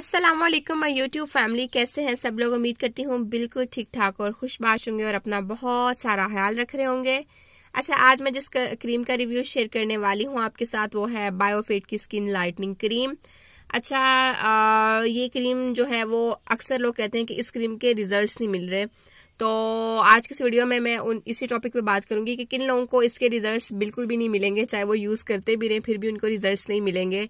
Aslam my YouTube family कैसे हैं सब लोग उम्मीद करती हूँ बिल्कुल ठीक ठाक और खुशबाश होंगे और अपना बहुत सारा ख्याल रख रहे होंगे अच्छा आज मैं जिस कर, क्रीम का रिव्यू शेयर करने वाली हूँ आपके साथ वो है बायोफेट की स्किन लाइटनिंग क्रीम अच्छा आ, ये क्रीम जो है वो अक्सर लोग कहते हैं कि इस क्रीम के रिजल्ट नहीं मिल रहे तो आज के इस वीडियो में मैं उन इसी टॉपिक पे बात करूंगी कि किन लोगों को इसके रिजल्ट्स बिल्कुल भी नहीं मिलेंगे चाहे वो यूज़ करते भी रहे फिर भी उनको रिजल्ट्स नहीं मिलेंगे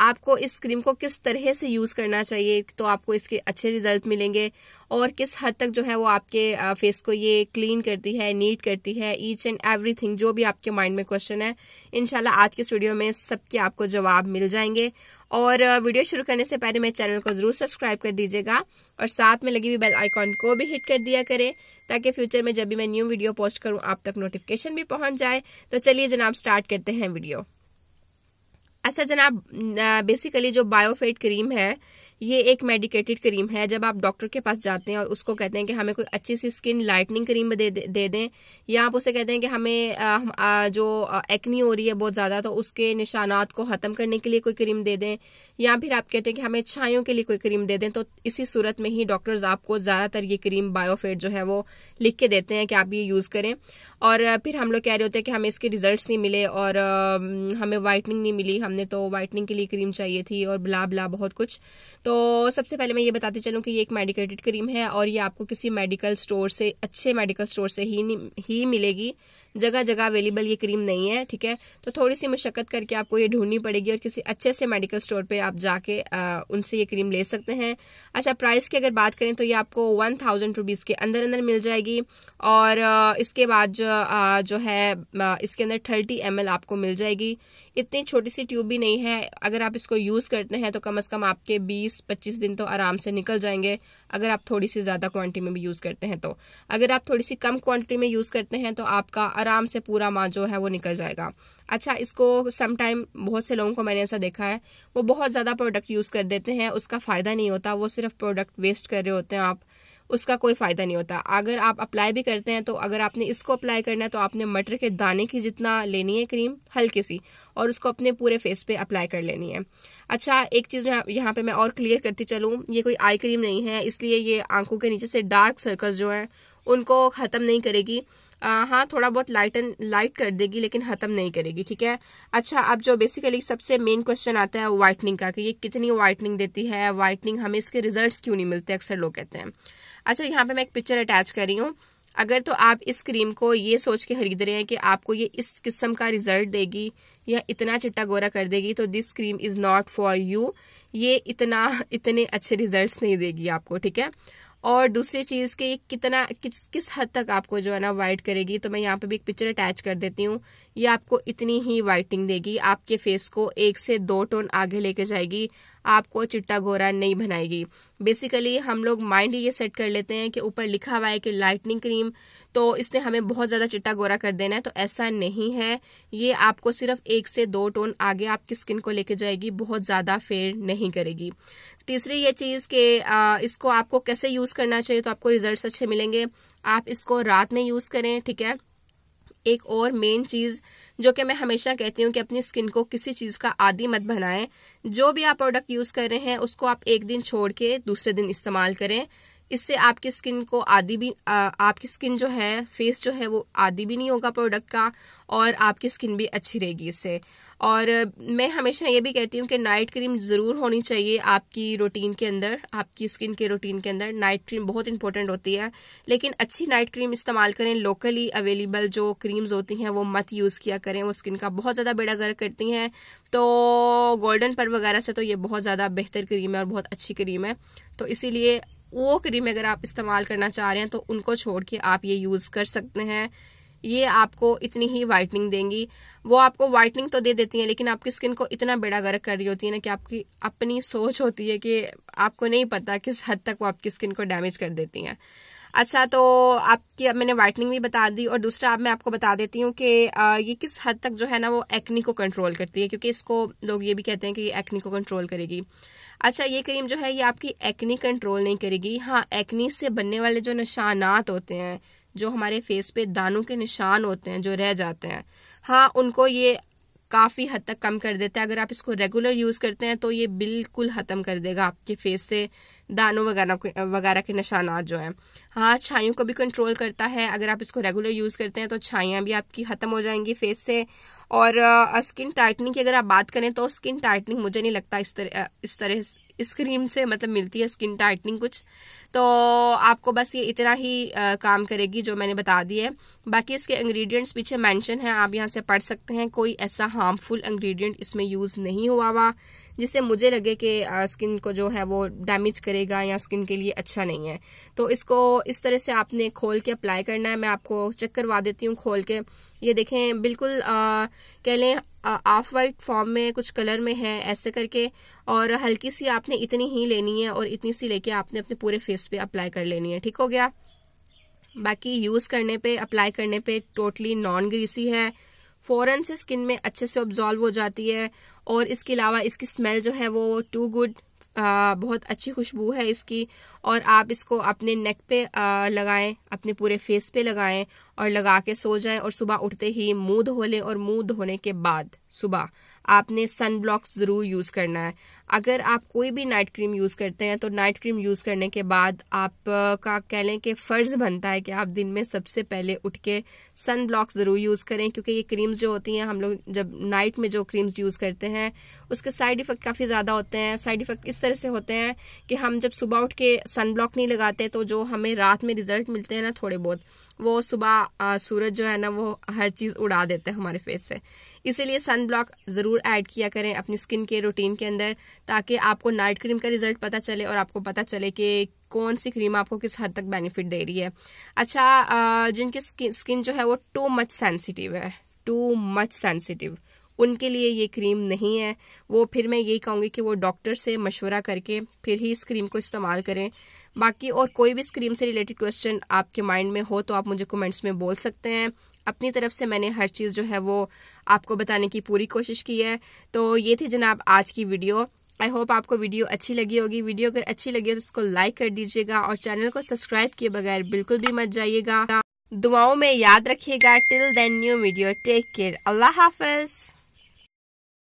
आपको इस क्रीम को किस तरह से यूज़ करना चाहिए तो आपको इसके अच्छे रिजल्ट मिलेंगे और किस हद तक जो है वो आपके फेस को ये क्लीन करती है नीट करती है ईच एंड एवरीथिंग जो भी आपके माइंड में क्वेश्चन है इनशाला आज के इस वीडियो में सबके आपको जवाब मिल जाएंगे और वीडियो शुरू करने से पहले मेरे चैनल को जरूर सब्सक्राइब कर दीजिएगा और साथ में लगी हुई बेल आइकॉन को भी हिट कर दिया करें ताकि फ्यूचर में जब भी मैं न्यू वीडियो पोस्ट करूं आप तक नोटिफिकेशन भी पहुंच जाए तो चलिए जनाब स्टार्ट करते हैं वीडियो अच्छा जनाब बेसिकली जो बायोफेट क्रीम है ये एक मेडिकेटेड क्रीम है जब आप डॉक्टर के पास जाते हैं और उसको कहते हैं कि हमें कोई अच्छी सी स्किन लाइटनिंग क्रीम दे दे दें या आप उसे कहते हैं कि हमें जो एक्नी हो रही है बहुत ज़्यादा तो उसके निशानात को ख़त्म करने के लिए कोई क्रीम दे दें या फिर आप कहते हैं कि हमें छाइयों के लिए कोई क्रीम दे दें तो इसी सूरत में ही डॉक्टर्स आपको ज़्यादातर ये क्रीम बायोफेड जो है वो लिख के देते हैं कि आप ये यूज़ करें और फिर हम लोग कह रहे होते हैं कि हमें इसके रिजल्ट नहीं मिले और हमें वाइटनिंग नहीं मिली हमने तो वाइटनिंग के लिए क्रीम चाहिए थी और ब्ला ब्ला बहुत कुछ तो तो सबसे पहले मैं ये बताते चलूँ कि ये एक मेडिकेटेड क्रीम है और ये आपको किसी मेडिकल स्टोर से अच्छे मेडिकल स्टोर से ही ही मिलेगी जगह जगह अवेलेबल ये क्रीम नहीं है ठीक है तो थोड़ी सी मशक्क़त करके आपको ये ढूंढनी पड़ेगी और किसी अच्छे से मेडिकल स्टोर पे आप जाके आ, उनसे ये क्रीम ले सकते हैं अच्छा प्राइस की अगर बात करें तो ये आपको वन थाउजेंड रुपीज़ के अंदर अंदर मिल जाएगी और इसके बाद जो, आ, जो है इसके अंदर थर्टी एम आपको मिल जाएगी इतनी छोटी सी ट्यूब भी नहीं है अगर आप इसको यूज़ करते हैं तो कम अज़ कम आपके बीस पच्चीस दिन तो आराम से निकल जाएंगे अगर आप थोड़ी सी ज़्यादा क्वांटिटी में भी यूज़ करते हैं तो अगर आप थोड़ी सी कम क्वांटिटी में यूज़ करते हैं तो आपका आराम से पूरा माँ जो है वो निकल जाएगा अच्छा इसको सम टाइम बहुत से लोगों को मैंने ऐसा देखा है वो बहुत ज़्यादा प्रोडक्ट यूज़ कर देते हैं उसका फ़ायदा नहीं होता वो सिर्फ प्रोडक्ट वेस्ट कर रहे होते हैं आप उसका कोई फायदा नहीं होता अगर आप अप्लाई भी करते हैं तो अगर आपने इसको अप्लाई करना है तो आपने मटर के दाने की जितना लेनी है क्रीम हल्की सी और उसको अपने पूरे फेस पे अप्लाई कर लेनी है अच्छा एक चीज़ यहाँ पे मैं और क्लियर करती चलूँ ये कोई आई क्रीम नहीं है इसलिए ये आंखों के नीचे से डार्क सर्कल जो है उनको ख़त्म नहीं करेगी हाँ थोड़ा बहुत लाइट एंड लाइट कर देगी लेकिन ख़त्म नहीं करेगी ठीक है अच्छा अब जो बेसिकली सबसे मेन क्वेश्चन आता है वाइटनिंग का कि ये कितनी वाइटनिंग देती है वाइटनिंग हमें इसके रिजल्ट क्यों नहीं मिलते अक्सर लोग कहते हैं अच्छा यहाँ पर मैं एक पिक्चर अटैच कर रही हूँ अगर तो आप इस क्रीम को ये सोच के खरीद रहे हैं कि आपको ये इस किस्म का रिजल्ट देगी या इतना चिट्टा गोरा कर देगी तो this cream is not for you ये इतना इतने अच्छे रिजल्ट्स नहीं देगी आपको ठीक है और दूसरी चीज़ कि कितना किस किस हद तक आपको जो है ना वाइट करेगी तो मैं यहाँ पे भी एक पिक्चर अटैच कर देती हूँ ये आपको इतनी ही वाइटिंग देगी आपके फेस को एक से दो टोन आगे लेके जाएगी आपको चिट्टा गोरा नहीं बनाएगी बेसिकली हम लोग माइंड ये सेट कर लेते हैं कि ऊपर लिखा हुआ है कि लाइटनिंग क्रीम तो इसने हमें बहुत ज़्यादा चिट्टा गोरा कर देना है तो ऐसा नहीं है ये आपको सिर्फ एक से दो टोन आगे आपकी स्किन को लेके जाएगी बहुत ज़्यादा फेयर नहीं करेगी तीसरी ये चीज़ कि इसको आपको कैसे यूज़ करना चाहिए तो आपको रिजल्ट अच्छे मिलेंगे आप इसको रात में यूज़ करें ठीक है एक और मेन चीज़ जो कि मैं हमेशा कहती हूँ कि अपनी स्किन को किसी चीज़ का आदि मत बनाएं जो भी आप प्रोडक्ट यूज़ कर रहे हैं उसको आप एक दिन छोड़ के दूसरे दिन इस्तेमाल करें इससे आपकी स्किन को आदि भी आ, आपकी स्किन जो है फेस जो है वो आदि भी नहीं होगा प्रोडक्ट का और आपकी स्किन भी अच्छी रहेगी इससे और मैं हमेशा ये भी कहती हूँ कि नाइट क्रीम ज़रूर होनी चाहिए आपकी रूटीन के अंदर आपकी स्किन के रूटीन के अंदर नाइट क्रीम बहुत इंपॉर्टेंट होती है लेकिन अच्छी नाइट क्रीम इस्तेमाल करें लोकली अवेलेबल जो क्रीम्स होती हैं वो मत यूज़ किया करें वो स्किन का बहुत ज़्यादा बेड़ा गर्क करती हैं तो गोल्डन पर वगैरह से तो ये बहुत ज़्यादा बेहतर क्रीम है और बहुत अच्छी क्रीम है तो इसीलिए वो क्रीम अगर आप इस्तेमाल करना चाह रहे हैं तो उनको छोड़ के आप ये यूज कर सकते हैं ये आपको इतनी ही वाइटनिंग देंगी वो आपको वाइटनिंग तो दे देती हैं लेकिन आपकी स्किन को इतना बेड़ा गर्क कर रही होती है ना कि आपकी अपनी सोच होती है कि आपको नहीं पता किस हद तक वो आपकी स्किन को डैमेज कर देती हैं अच्छा तो आपकी अब मैंने वाइटनिंग भी बता दी और दूसरा अब मैं आपको बता देती हूँ कि ये किस हद तक जो है ना वो एक्नी को कंट्रोल करती है क्योंकि इसको लोग ये भी कहते हैं कि ये एक्नी को कंट्रोल करेगी अच्छा ये क्रीम जो है ये आपकी एक्नी कंट्रोल नहीं करेगी हाँ एक्नी से बनने वाले जो निशानात होते हैं जो हमारे फेस पे दानों के निशान होते हैं जो रह जाते हैं हाँ उनको ये काफ़ी हद तक कम कर देता है अगर आप इसको रेगुलर यूज़ करते हैं तो ये बिल्कुल ख़त्म कर देगा आपके फेस से दानों वगैरह वगैरह के निशानात जो हैं हाँ छाइयों को भी कंट्रोल करता है अगर आप इसको रेगुलर यूज़ करते हैं तो छाइयाँ भी आपकी ख़त्म हो जाएंगी फेस से और स्किन टाइटनिंग की अगर आप बात करें तो स्किन टाइटनिंग मुझे नहीं लगता इस तरह इस तरह इस क्रीम से मतलब मिलती है स्किन टाइटनिंग कुछ तो आपको बस ये इतना ही आ, काम करेगी जो मैंने बता दी है बाकी इसके इंग्रेडिएंट्स पीछे मेंशन है आप यहाँ से पढ़ सकते हैं कोई ऐसा हार्मफुल इंग्रेडिएंट इसमें यूज़ नहीं हुआ हुआ जिससे मुझे लगे कि स्किन को जो है वो डैमेज करेगा या स्किन के लिए अच्छा नहीं है तो इसको इस तरह से आपने खोल के अप्लाई करना है मैं आपको चेक करवा देती हूँ खोल के ये देखें बिल्कुल कह लें ऑफ वाइट फॉर्म में कुछ कलर में है ऐसे करके और हल्की सी आपने इतनी ही लेनी है और इतनी सी लेके आपने अपने पूरे फेस पे अप्लाई कर लेनी है ठीक हो गया बाकी यूज़ करने पे अप्लाई करने पे टोटली नॉन ग्रीसी है फ़ौरन से स्किन में अच्छे से ऑब्जॉल्व हो जाती है और इसके अलावा इसकी स्मेल जो है वो टू गुड बहुत अच्छी खुशबू है इसकी और आप इसको अपने नेक पे लगाएं अपने पूरे फेस पे लगाएं और लगा के सो जाएं और सुबह उठते ही मुंह धो लें और मुंह धोने के बाद सुबह आपने सन ब्लॉक ज़रूर यूज़ करना है अगर आप कोई भी नाइट क्रीम यूज़ करते हैं तो नाइट क्रीम यूज़ करने के बाद आप का कह लें कि फ़र्ज़ बनता है कि आप दिन में सबसे पहले उठ के सन ब्लॉक ज़रूर यूज़ करें क्योंकि ये क्रीम्स जो होती हैं हम लोग जब नाइट में जो क्रीम्स यूज़ करते हैं उसके साइड इफ़ेक्ट काफ़ी ज़्यादा होते हैं साइड इफ़ेक्ट इस तरह से होते हैं कि हम जब सुबह उठ के सन ब्लॉक नहीं लगाते तो जो हमें रात में रिज़ल्ट मिलते हैं ना थोड़े बहुत वो सुबह सूरज जो है ना वो हर चीज़ उड़ा देता है हमारे फेस से इसीलिए सन ब्लॉक ज़रूर ऐड किया करें अपनी स्किन के रूटीन के अंदर ताकि आपको नाइट क्रीम का रिजल्ट पता चले और आपको पता चले कि कौन सी क्रीम आपको किस हद तक बेनिफिट दे रही है अच्छा जिनकी स्किन जो है वो टू मच सेंसिटिव है टू मच सेंसिटिव उनके लिए ये क्रीम नहीं है वो फिर मैं यही कहूँगी कि वो डॉक्टर से मशवरा करके फिर ही इस क्रीम को इस्तेमाल करें बाकी और कोई भी इस क्रीम से रिलेटेड क्वेश्चन आपके माइंड में हो तो आप मुझे कमेंट्स में बोल सकते हैं अपनी तरफ से मैंने हर चीज़ जो है वो आपको बताने की पूरी कोशिश की है तो ये थी जनाब आज की वीडियो आई होप आपको वीडियो अच्छी लगी होगी वीडियो अगर अच्छी लगी हो तो उसको लाइक कर दीजिएगा और चैनल को सब्सक्राइब किए बगैर बिल्कुल भी मत जाइएगा दुआओं में याद रखिएगा till then new video take care अल्लाह हाफिज़